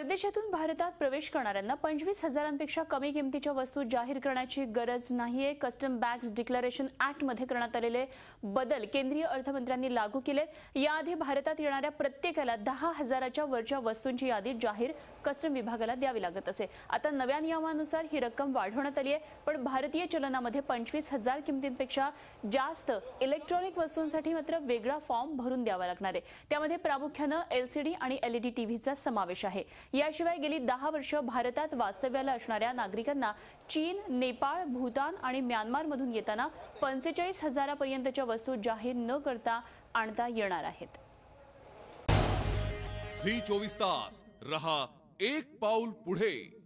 परदेशातून भारतात प्रवेश करणाऱ्यांना पंचवीस हजारांपेक्षा कमी किमतीच्या वस्तू जाहीर करण्याची गरज नाहीये कस्टम बॅग्स डिक्लरेशन मध्ये करण्यात आलेले बदल केंद्रीय अर्थमंत्र्यांनी लागू केलेत याआधी भारतात येणाऱ्या प्रत्येकाला दहा हजाराच्या वरच्या वस्तूंची यादी जाहीर कस्टम विभागाला द्यावी लागत असे आता नव्या नियमानुसार ही रक्कम वाढवण्यात आली आहे पण भारतीय चलनामध्ये पंचवीस हजार किमतींपेक्षा जास्त इलेक्ट्रॉनिक वस्तूंसाठी मात्र वेगळा फॉर्म भरून द्यावा लागणार आहे त्यामध्ये प्रामुख्यानं एलसीडी आणि एलईडी टीव्हीचा e समावेश आहे याशिवाय गेली दहा वर्ष भारतात वास्तव्याला असणाऱ्या नागरिकांना चीन नेपाळ भूतान आणि म्यानमारमधून येताना पंचेचाळीस हजारापर्यंतच्या वस्तू जाहीर न करता आणता येणार आहेत झी चोवीस तास रहा एक पाऊल पुढे